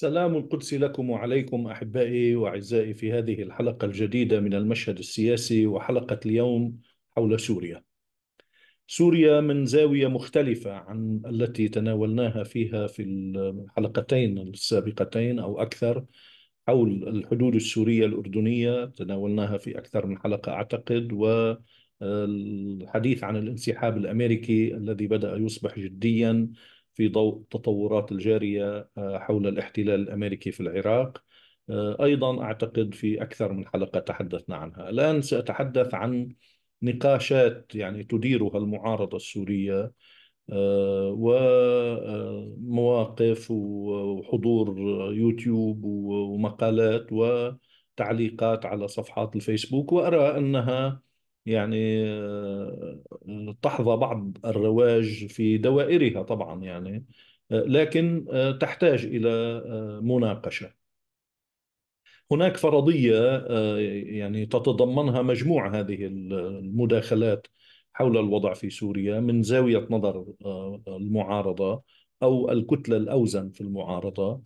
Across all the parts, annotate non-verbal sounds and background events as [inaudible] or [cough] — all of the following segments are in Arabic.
سلام القدس لكم وعليكم احبائي واعزائي في هذه الحلقه الجديده من المشهد السياسي وحلقه اليوم حول سوريا. سوريا من زاويه مختلفه عن التي تناولناها فيها في الحلقتين السابقتين او اكثر حول الحدود السوريه الاردنيه تناولناها في اكثر من حلقه اعتقد و الحديث عن الانسحاب الامريكي الذي بدا يصبح جديا في ضوء التطورات الجارية آه، حول الاحتلال الأمريكي في العراق آه، أيضا أعتقد في أكثر من حلقة تحدثنا عنها الآن سأتحدث عن نقاشات يعني تديرها المعارضة السورية آه، ومواقف وحضور يوتيوب ومقالات وتعليقات على صفحات الفيسبوك وأرى أنها يعني آه، تحظى بعض الرواج في دوائرها طبعا يعني آه، لكن آه، تحتاج إلى مناقشة هناك فرضية يعني تتضمنها مجموع هذه المداخلات حول الوضع في سوريا من زاوية نظر المعارضة أو الكتلة الأوزن في المعارضة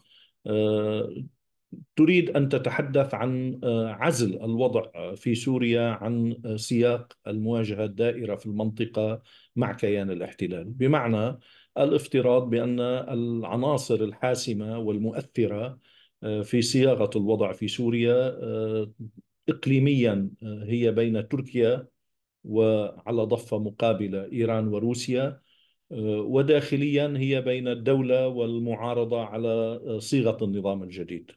تريد ان تتحدث عن آه، عزل الوضع في سوريا عن آه، سياق المواجهه الدائره في المنطقه مع كيان الاحتلال، بمعنى الافتراض بان العناصر الحاسمه والمؤثره آه، في صياغه الوضع في سوريا اقليميا هي بين تركيا وعلى ضفه مقابله ايران وروسيا وداخليا هي بين الدوله والمعارضه على صيغه النظام الجديد.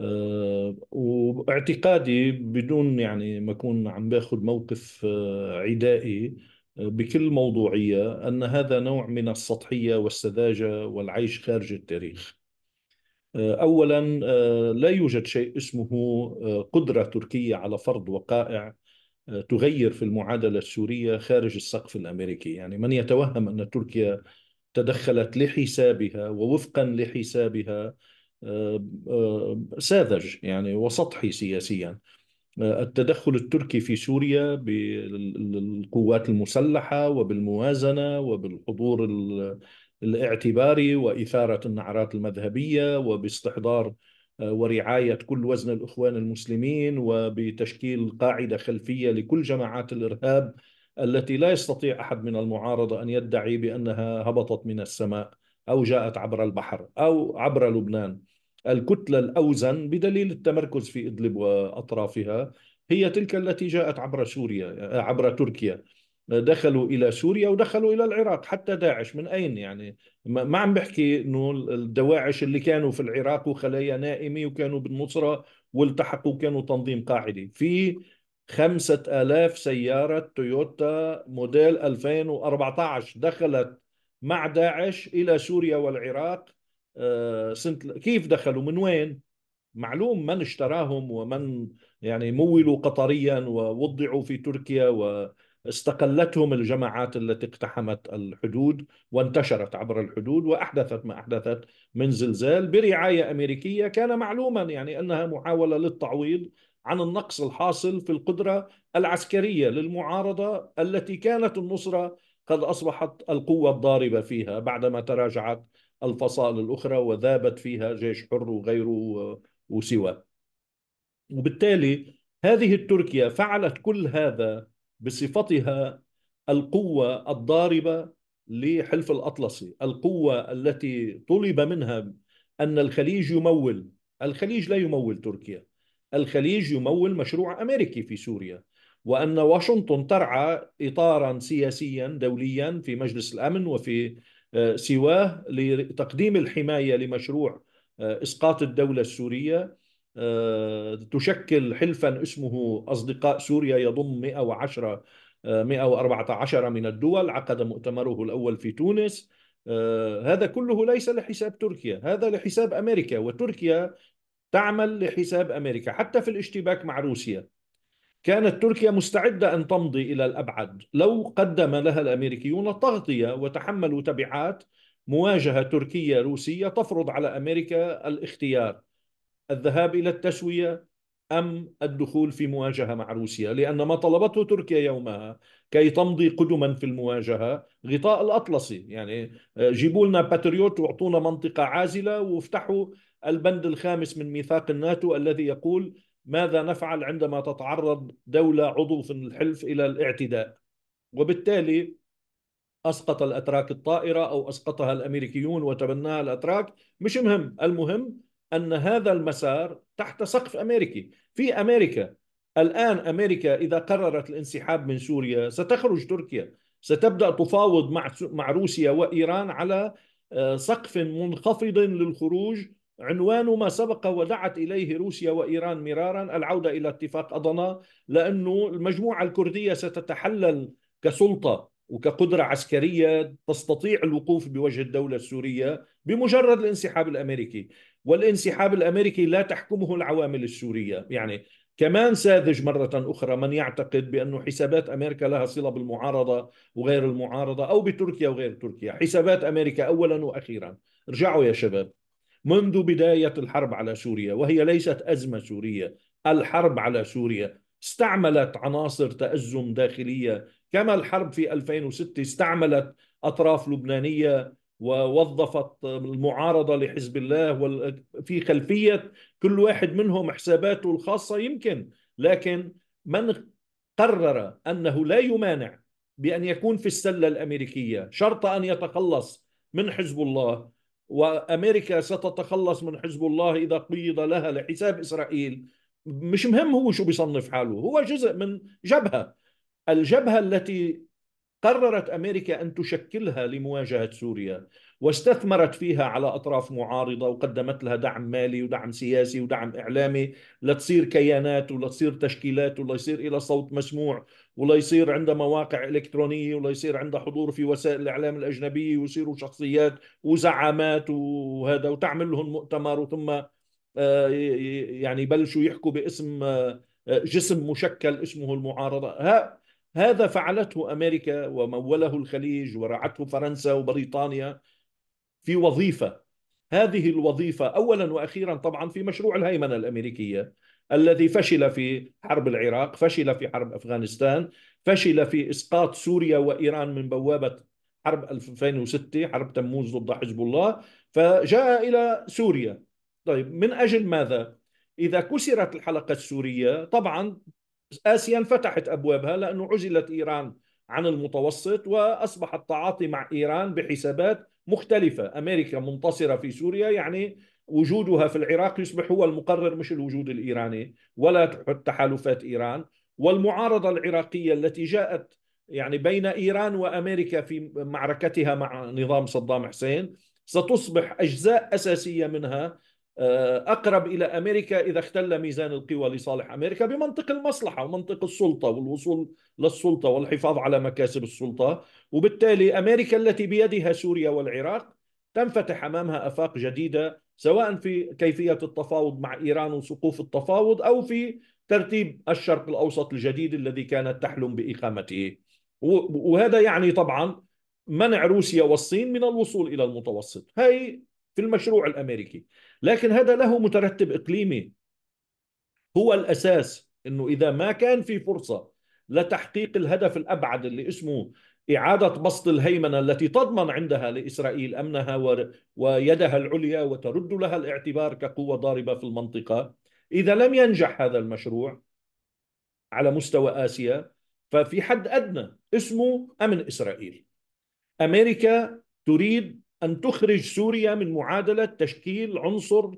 آه، واعتقادي بدون يعني ما أكون عم باخذ موقف آه، عدائي آه، بكل موضوعية أن هذا نوع من السطحية والسذاجة والعيش خارج التاريخ أولا لا يوجد شيء اسمه قدرة تركية على فرض وقائع تغير في المعادلة السورية خارج السقف الأمريكي يعني من يتوهم أن تركيا تدخلت لحسابها ووفقا لحسابها آه، آه، ساذج يعني وسطحي سياسيا آه، التدخل التركي في سوريا بالقوات المسلحة وبالموازنة وبالحضور الاعتباري وإثارة النعرات المذهبية وباستحضار ورعاية كل وزن الإخوان المسلمين وبتشكيل قاعدة خلفية لكل جماعات الإرهاب التي لا يستطيع أحد من المعارضة أن يدعي بأنها هبطت من السماء أو جاءت عبر البحر أو عبر لبنان الكتلة الأوزن بدليل التمركز في إدلب وأطرافها هي تلك التي جاءت عبر سوريا آه، عبر تركيا دخلوا الى سوريا ودخلوا الى العراق حتى داعش من اين يعني ما عم بحكي انه الدواعش اللي كانوا في العراق وخلايا نائمه وكانوا بالنصره والتحقوا كانوا تنظيم قاعدي في خمسة آلاف سيارة تويوتا موديل 2014 دخلت مع داعش إلى سوريا والعراق آه، كيف دخلوا من وين معلوم من اشتراهم ومن يعني مولوا قطريا ووضعوا في تركيا واستقلتهم الجماعات التي اقتحمت الحدود وانتشرت عبر الحدود واحدثت ما احدثت من زلزال برعايه امريكيه كان معلوما يعني انها محاوله للتعويض عن النقص الحاصل في القدره العسكريه للمعارضه التي كانت النصره قد اصبحت القوه الضاربه فيها بعدما تراجعت الفصائل الأخرى وذابت فيها جيش حر وغيره وسواه وبالتالي هذه التركيا فعلت كل هذا بصفتها القوة الضاربة لحلف الأطلسي القوة التي طلب منها أن الخليج يمول الخليج لا يمول تركيا الخليج يمول مشروع أمريكي في سوريا وأن واشنطن ترعى إطارا سياسيا دوليا في مجلس الأمن وفي آه، سواه لتقديم الحماية لمشروع آه، إسقاط الدولة السورية آه، تشكل حلفا اسمه أصدقاء سوريا يضم 110 114 من الدول عقد مؤتمره الأول في تونس هذا كله ليس لحساب تركيا هذا لحساب أمريكا وتركيا تعمل لحساب أمريكا حتى في الاشتباك مع روسيا كانت تركيا مستعدة أن تمضي إلى الأبعد لو قدم لها الأمريكيون تغطية وتحملوا تبعات مواجهة تركية روسية تفرض على أمريكا الاختيار الذهاب إلى التسوية أم الدخول في مواجهة مع روسيا لأن ما طلبته تركيا يومها كي تمضي قدما في المواجهة غطاء الأطلسي يعني آه، جيبوا لنا باتريوت واعطونا منطقة عازلة وافتحوا البند الخامس من ميثاق الناتو الذي يقول ماذا نفعل عندما تتعرض دولة عضو في الحلف إلى الاعتداء وبالتالي أسقط الأتراك الطائرة أو أسقطها الأمريكيون وتبناها الأتراك مش مهم المهم أن هذا المسار تحت سقف أمريكي في أمريكا الآن أمريكا إذا قررت الانسحاب من سوريا ستخرج تركيا ستبدأ تفاوض مع روسيا وإيران على آه، سقف منخفض للخروج عنوان ما سبق ودعت اليه روسيا وايران مرارا العوده الى اتفاق اضنا لانه المجموعه الكرديه ستتحلل كسلطه وكقدره عسكريه تستطيع الوقوف بوجه الدوله السوريه بمجرد الانسحاب الامريكي، والانسحاب الامريكي لا تحكمه العوامل السوريه، يعني كمان ساذج مرة أخرى من يعتقد بأن حسابات أمريكا لها صلة بالمعارضة وغير المعارضة أو بتركيا وغير تركيا حسابات أمريكا أولا وأخيرا ارجعوا يا شباب منذ بداية الحرب على سوريا وهي ليست أزمة سورية الحرب على سوريا استعملت عناصر تأزم داخلية كما الحرب في 2006 استعملت أطراف لبنانية ووظفت المعارضة لحزب الله في خلفية كل واحد منهم حساباته الخاصة يمكن لكن من قرر أنه لا يمانع بأن يكون في السلة الأمريكية شرط أن يتخلص من حزب الله وامريكا ستتخلص من حزب الله اذا قيض لها لحساب اسرائيل مش مهم هو شو بيصنف حاله هو جزء من جبهه الجبهه التي قررت امريكا ان تشكلها لمواجهه سوريا واستثمرت فيها على اطراف معارضه وقدمت لها دعم مالي ودعم سياسي ودعم اعلامي لتصير كيانات ولتصير تشكيلات وليصير إلى صوت مسموع وليصير عندها مواقع الكترونيه وليصير عندها حضور في وسائل الاعلام الاجنبيه ويصيروا شخصيات وزعامات وهذا وتعمل لهم مؤتمر وثم آه، يعني يبلشوا يحكوا باسم آه، جسم مشكل اسمه المعارضه هذا فعلته امريكا وموله الخليج ورعته فرنسا وبريطانيا في وظيفه هذه الوظيفه اولا واخيرا طبعا في مشروع الهيمنه الامريكيه الذي فشل في حرب العراق، فشل في حرب افغانستان، فشل في اسقاط سوريا وايران من بوابه حرب 2006 حرب تموز ضد حزب الله، فجاء الى سوريا. طيب من اجل ماذا؟ اذا كسرت الحلقه السوريه طبعا آسيا انفتحت أبوابها لأنه عزلت إيران عن المتوسط وأصبح التعاطي مع إيران بحسابات مختلفة أمريكا منتصرة في سوريا يعني وجودها في العراق يصبح هو المقرر مش الوجود الإيراني ولا تحالفات إيران والمعارضة العراقية التي جاءت يعني بين إيران وأمريكا في معركتها مع نظام صدام حسين ستصبح أجزاء أساسية منها آه، اقرب الى امريكا اذا اختل ميزان القوى لصالح امريكا بمنطق المصلحه ومنطق السلطه والوصول للسلطه والحفاظ على مكاسب السلطه وبالتالي امريكا التي بيدها سوريا والعراق تنفتح امامها افاق جديده سواء في كيفيه التفاوض مع ايران وسقوف التفاوض او في ترتيب الشرق الاوسط الجديد الذي كانت تحلم باقامته وهذا يعني طبعا منع روسيا والصين من الوصول الى المتوسط هي في المشروع الامريكي لكن هذا له مترتب اقليمي هو الاساس انه اذا ما كان في فرصه لتحقيق الهدف الابعد اللي اسمه إعادة بسط الهيمنة التي تضمن عندها لإسرائيل أمنها ويدها العليا وترد لها الاعتبار كقوة ضاربة في المنطقة إذا لم ينجح هذا المشروع على مستوى آسيا ففي حد أدنى اسمه أمن إسرائيل أمريكا تريد أن تخرج سوريا من معادلة تشكيل عنصر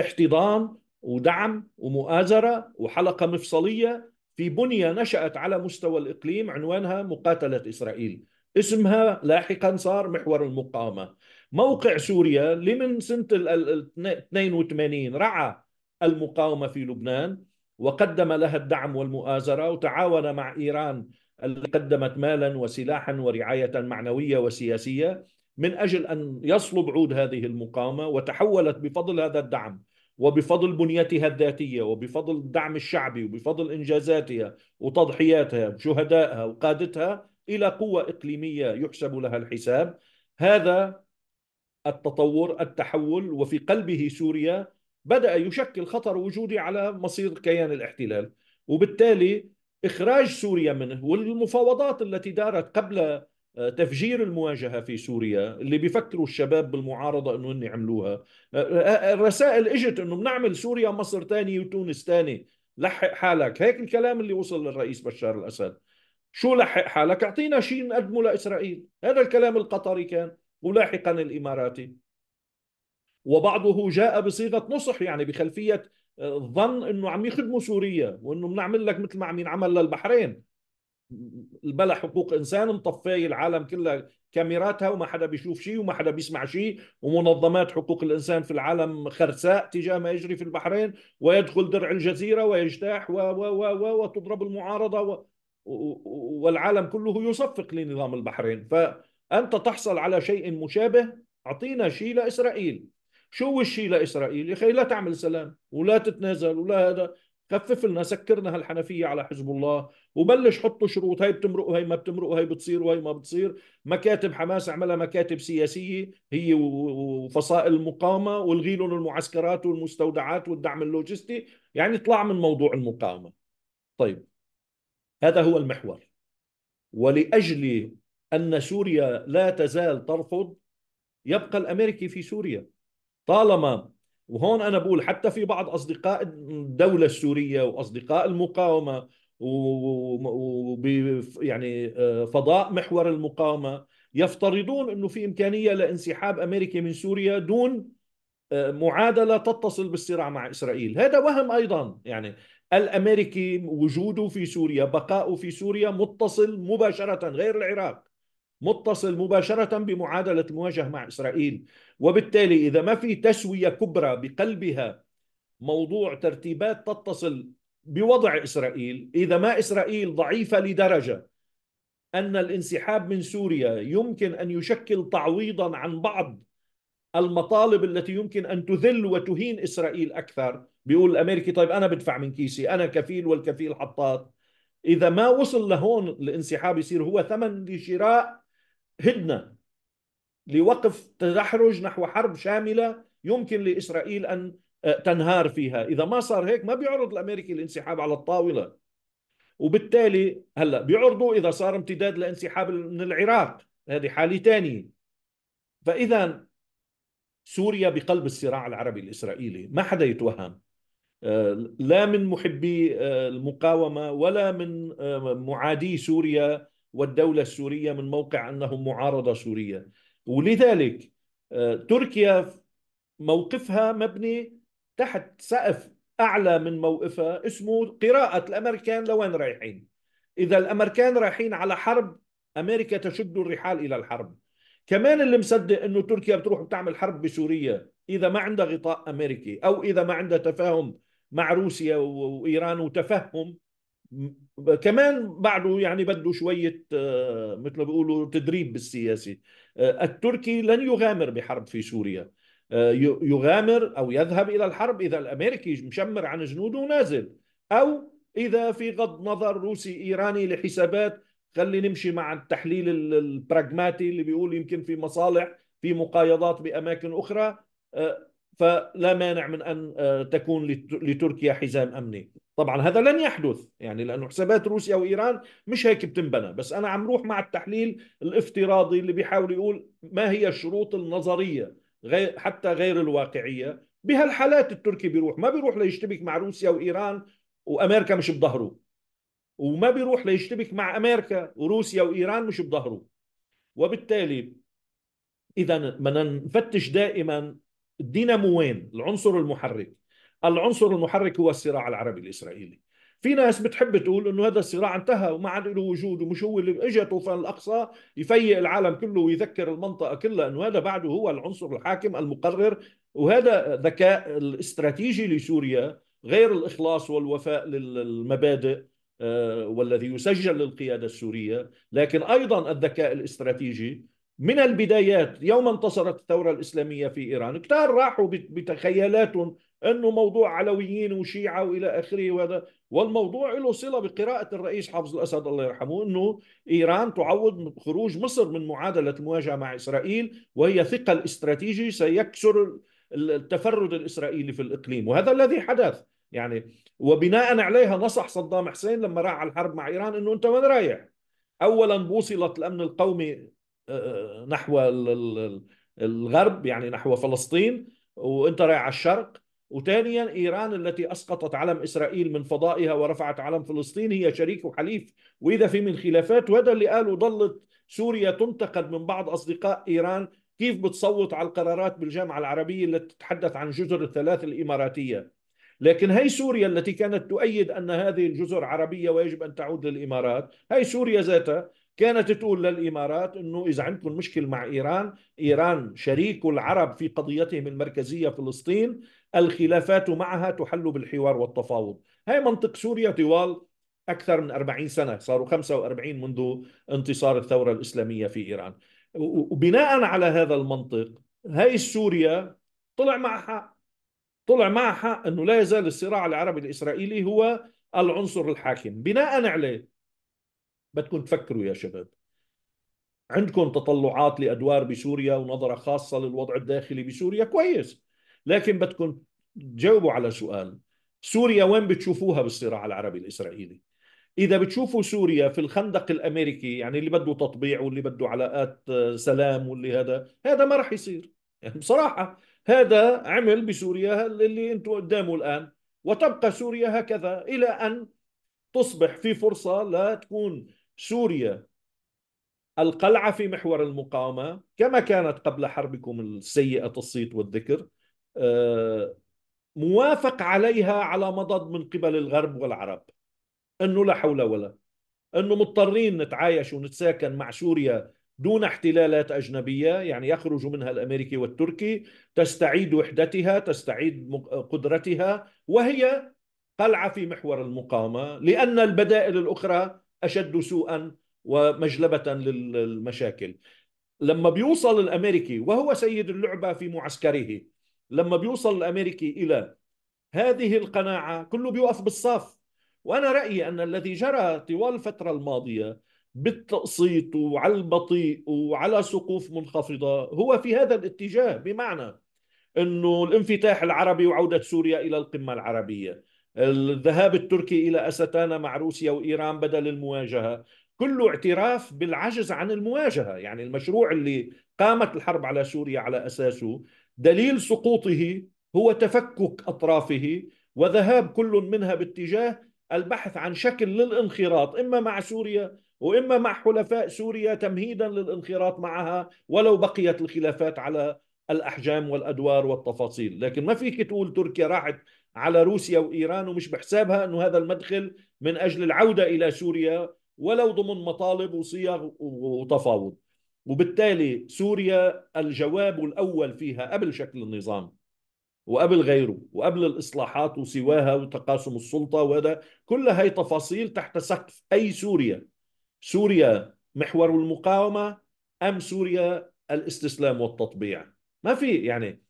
احتضان ودعم ومؤازرة وحلقة مفصلية في بنية نشأت على مستوى الإقليم عنوانها مقاتلة إسرائيل اسمها لاحقا صار محور المقاومة موقع سوريا اللي من سنة 82 رعى المقاومة في لبنان وقدم لها الدعم والمؤازرة وتعاون مع إيران التي قدمت مالا وسلاحا ورعاية معنوية وسياسية من اجل ان يصلب عود هذه المقاومه وتحولت بفضل هذا الدعم وبفضل بنيتها الذاتيه وبفضل الدعم الشعبي وبفضل انجازاتها وتضحياتها وشهدائها وقادتها الى قوه اقليميه يحسب لها الحساب هذا التطور التحول وفي قلبه سوريا بدا يشكل خطر وجودي على مصير كيان الاحتلال وبالتالي اخراج سوريا منه والمفاوضات التي دارت قبل آه، تفجير المواجهه في سوريا اللي بيفكروا الشباب بالمعارضه انه هن عملوها آه، آه، الرسائل اجت انه بنعمل سوريا مصر ثاني وتونس ثاني لحق حالك هيك الكلام اللي وصل للرئيس بشار الاسد شو لحق حالك اعطينا شيء نقدمه لاسرائيل هذا الكلام القطري كان ولاحقا الاماراتي وبعضه جاء بصيغه نصح يعني بخلفيه ظن انه عم يخدموا سوريا وانه بنعمل لك مثل ما عم ينعمل للبحرين البلا حقوق انسان مطفيه العالم كلها كاميراتها وما حدا بيشوف شيء وما حدا بيسمع شيء ومنظمات حقوق الانسان في العالم خرساء تجاه ما يجري في البحرين ويدخل درع الجزيره ويجتاح و و و و وتضرب المعارضه و والعالم كله يصفق لنظام البحرين فانت تحصل على شيء مشابه اعطينا شيء لاسرائيل شو الشيء لاسرائيل يا اخي لا تعمل سلام ولا تتنازل ولا هذا خفف لنا سكرنا هالحنفيه على حزب الله وبلش حطوا شروط هي بتمرق وهي ما بتمرق وهي بتصير وهي ما بتصير مكاتب حماس عملها مكاتب سياسيه هي وفصائل المقاومه والغي لهم المعسكرات والمستودعات والدعم اللوجستي يعني اطلع من موضوع المقاومه طيب هذا هو المحور ولاجل ان سوريا لا تزال ترفض يبقى الامريكي في سوريا طالما وهون انا بقول حتى في بعض اصدقاء الدوله السوريه واصدقاء المقاومه و يعني آه، فضاء محور المقاومه يفترضون انه في امكانيه لانسحاب امريكي من سوريا دون آه، معادله تتصل بالصراع مع اسرائيل، هذا وهم ايضا يعني الامريكي وجوده في سوريا، بقاؤه في سوريا متصل مباشره غير العراق متصل مباشرة بمعادلة المواجهة مع إسرائيل وبالتالي إذا ما في تسوية كبرى بقلبها موضوع ترتيبات تتصل بوضع إسرائيل إذا ما إسرائيل ضعيفة لدرجة أن الانسحاب من سوريا يمكن أن يشكل تعويضا عن بعض المطالب التي يمكن أن تذل وتهين إسرائيل أكثر بيقول الأمريكي طيب أنا بدفع من كيسي أنا كفيل والكفيل حطاط إذا ما وصل لهون الانسحاب يصير هو ثمن لشراء هدنه لوقف تدحرج نحو حرب شامله يمكن لاسرائيل ان آه، تنهار فيها، اذا ما صار هيك ما بيعرض الامريكي الانسحاب على الطاوله. وبالتالي هلا بيعرضوا اذا صار امتداد لانسحاب من العراق، هذه حاله ثانيه. فاذا سوريا بقلب الصراع العربي الاسرائيلي، ما حدا يتوهم. آه، لا من محبي آه، المقاومه ولا من معادي سوريا والدولة السورية من موقع أنهم معارضة سورية ولذلك آه، تركيا موقفها مبني تحت سقف أعلى من موقفها اسمه قراءة الأمريكان لوين رايحين إذا الأمريكان رايحين على حرب أمريكا تشد الرحال إلى الحرب كمان اللي مصدق أنه تركيا بتروح بتعمل حرب بسوريا إذا ما عندها غطاء أمريكي أو إذا ما عندها تفاهم مع روسيا وإيران وتفهم كمان بعده يعني بده شوية آه، مثل ما بيقولوا تدريب بالسياسة آه، التركي لن يغامر بحرب في سوريا آه، يغامر أو يذهب إلى الحرب إذا الأمريكي مشمر عن جنوده ونازل أو إذا في غض نظر روسي إيراني لحسابات خلي نمشي مع التحليل البراغماتي اللي بيقول يمكن في مصالح في مقايضات بأماكن أخرى فلا مانع من ان آه، تكون لتركيا حزام امني طبعا هذا لن يحدث يعني لانه حسابات روسيا وايران مش هيك بتنبنى بس انا عم روح مع التحليل الافتراضي اللي بيحاول يقول ما هي الشروط النظريه غير حتى غير الواقعيه بهالحالات التركي بيروح ما بيروح ليشتبك مع روسيا وايران وامريكا مش بظهره وما بيروح ليشتبك مع امريكا وروسيا وايران مش بظهره وبالتالي اذا بدنا نفتش دائما الديناموين العنصر المحرك العنصر المحرك هو الصراع العربي الاسرائيلي في ناس بتحب تقول انه هذا الصراع انتهى وما عاد له وجود ومش هو اللي اجى طوفان الاقصى يفيق العالم كله ويذكر المنطقه كلها انه هذا بعده هو العنصر الحاكم المقرر وهذا ذكاء الاستراتيجي لسوريا غير الاخلاص والوفاء للمبادئ آه، والذي يسجل للقياده السوريه لكن ايضا الذكاء الاستراتيجي من البدايات يوم انتصرت الثورة الإسلامية في إيران كتار راحوا بتخيلاتهم أنه موضوع علويين وشيعة وإلى آخره وهذا والموضوع له صلة بقراءة الرئيس حافظ الأسد الله يرحمه أنه إيران تعوض خروج مصر من معادلة المواجهة مع إسرائيل وهي ثقل استراتيجي سيكسر التفرد الإسرائيلي في الإقليم وهذا الذي حدث يعني وبناء عليها نصح صدام حسين لما راح على الحرب مع إيران أنه أنت وين رايح؟ أولا بوصلة الأمن القومي آه، نحو الغرب يعني نحو فلسطين وانت رايح على الشرق وثانيا ايران التي اسقطت علم اسرائيل من فضائها ورفعت علم فلسطين هي شريك وحليف واذا في من خلافات وهذا اللي قالوا ضلت سوريا تنتقد من بعض اصدقاء ايران كيف بتصوت على القرارات بالجامعه العربيه التي تتحدث عن جزر الثلاث الاماراتيه لكن هي سوريا التي كانت تؤيد ان هذه الجزر عربيه ويجب ان تعود للامارات هي سوريا ذاتها كانت تقول للامارات انه اذا عندكم مشكل مع ايران، ايران شريك العرب في قضيتهم المركزيه فلسطين، الخلافات معها تحل بالحوار والتفاوض، هاي منطق سوريا طوال اكثر من 40 سنه، صاروا 45 منذ انتصار الثوره الاسلاميه في ايران. وبناء على هذا المنطق هاي سوريا طلع معها حق طلع معها حق انه لا يزال الصراع العربي الاسرائيلي هو العنصر الحاكم، بناء عليه بدكم تفكروا يا شباب عندكم تطلعات لادوار بسوريا ونظره خاصه للوضع الداخلي بسوريا كويس لكن بدكم تجاوبوا على سؤال سوريا وين بتشوفوها بالصراع العربي الاسرائيلي اذا بتشوفوا سوريا في الخندق الامريكي يعني اللي بده تطبيع واللي بده علاقات آه، سلام واللي هذا هذا ما راح يصير يعني [laughs] بصراحه هذا عمل بسوريا اللي انتم قدامه الان وتبقى سوريا هكذا الى ان تصبح في فرصه لا تكون سوريا القلعة في محور المقاومة كما كانت قبل حربكم السيئة الصيت والذكر آه، موافق عليها على مضض من قبل الغرب والعرب أنه لا حول ولا أنه مضطرين نتعايش ونتساكن مع سوريا دون احتلالات أجنبية يعني يخرج منها الأمريكي والتركي تستعيد وحدتها تستعيد قدرتها وهي قلعة في محور المقاومة لأن البدائل الأخرى اشد سوءا ومجلبه للمشاكل لما بيوصل الامريكي وهو سيد اللعبه في معسكره لما بيوصل الامريكي الى هذه القناعه كله بيوقف بالصف وانا رايي ان الذي جرى طوال الفتره الماضيه بالتقسيط وعلى البطيء وعلى سقوف منخفضه هو في هذا الاتجاه بمعنى انه الانفتاح العربي وعوده سوريا الى القمه العربيه الذهاب التركي إلى أستانا مع روسيا وإيران بدل المواجهة كله اعتراف بالعجز عن المواجهة يعني المشروع اللي قامت الحرب على سوريا على أساسه دليل سقوطه هو تفكك أطرافه وذهاب كل منها باتجاه البحث عن شكل للانخراط إما مع سوريا وإما مع حلفاء سوريا تمهيدا للانخراط معها ولو بقيت الخلافات على الاحجام والادوار والتفاصيل لكن ما فيك تقول تركيا راحت على روسيا وايران ومش بحسابها انه هذا المدخل من اجل العوده الى سوريا ولو ضمن مطالب وصيغ وتفاوض وبالتالي سوريا الجواب الاول فيها قبل شكل النظام وقبل غيره وقبل الاصلاحات وسواها وتقاسم السلطه وهذا كل هاي تفاصيل تحت سقف اي سوريا سوريا محور المقاومه ام سوريا الاستسلام والتطبيع ما في يعني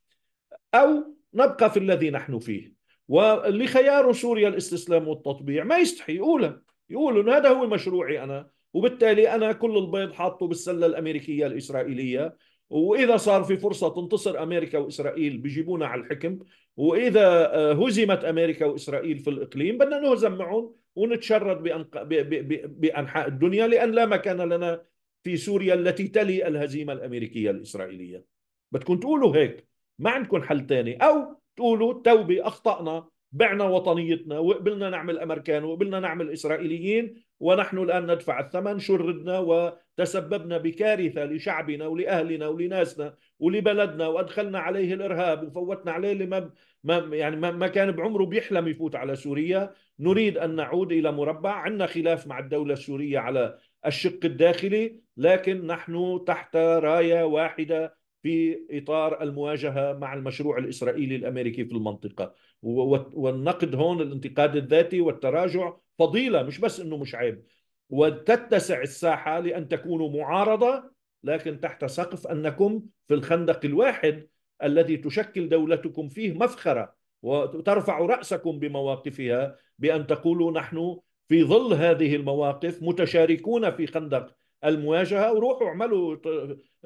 أو نبقى في الذي نحن فيه واللي خيار سوريا الاستسلام والتطبيع ما يستحي يقولها يقول انه هذا هو مشروعي انا وبالتالي انا كل البيض حاطه بالسله الامريكيه الاسرائيليه واذا صار في فرصه تنتصر امريكا واسرائيل بجيبونا على الحكم واذا آه، هزمت امريكا واسرائيل في الاقليم بدنا نهزم معهم ونتشرد بأنق... ب... ب... بانحاء الدنيا لان لا مكان لنا في سوريا التي تلي الهزيمه الامريكيه الاسرائيليه بدكم تقولوا هيك ما عندكم حل ثاني او تقولوا التوبه اخطانا بعنا وطنيتنا وقبلنا نعمل امريكان وقبلنا نعمل اسرائيليين ونحن الان ندفع الثمن شردنا وتسببنا بكارثه لشعبنا ولاهلنا ولناسنا ولبلدنا وادخلنا عليه الارهاب وفوتنا عليه اللي ما ما يعني ما كان بعمره بيحلم يفوت على سوريا نريد ان نعود الى مربع عندنا خلاف مع الدوله السوريه على الشق الداخلي لكن نحن تحت رايه واحده في اطار المواجهه مع المشروع الاسرائيلي الامريكي في المنطقه والنقد هون الانتقاد الذاتي والتراجع فضيله مش بس انه مش عيب وتتسع الساحه لان تكونوا معارضه لكن تحت سقف انكم في الخندق الواحد الذي تشكل دولتكم فيه مفخره وترفع راسكم بمواقفها بان تقولوا نحن في ظل هذه المواقف متشاركون في خندق المواجهه وروحوا اعملوا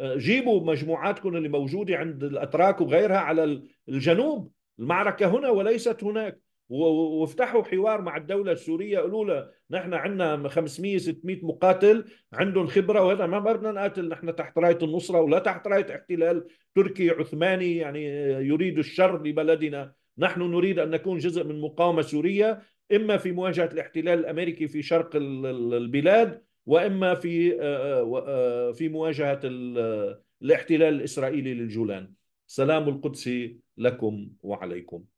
جيبوا مجموعاتكم اللي موجوده عند الاتراك وغيرها على الجنوب المعركه هنا وليست هناك وافتحوا حوار مع الدوله السوريه قالوا لها نحن عندنا 500 600 مقاتل عندهم خبره وهذا ما بدنا نقاتل نحن تحت رايه النصره ولا تحت رايه احتلال تركي عثماني يعني يريد الشر لبلدنا نحن نريد ان نكون جزء من مقاومه سوريه اما في مواجهه الاحتلال الامريكي في شرق البلاد واما في آه، آه، آه، في مواجهه الاحتلال الاسرائيلي للجولان سلام القدس لكم وعليكم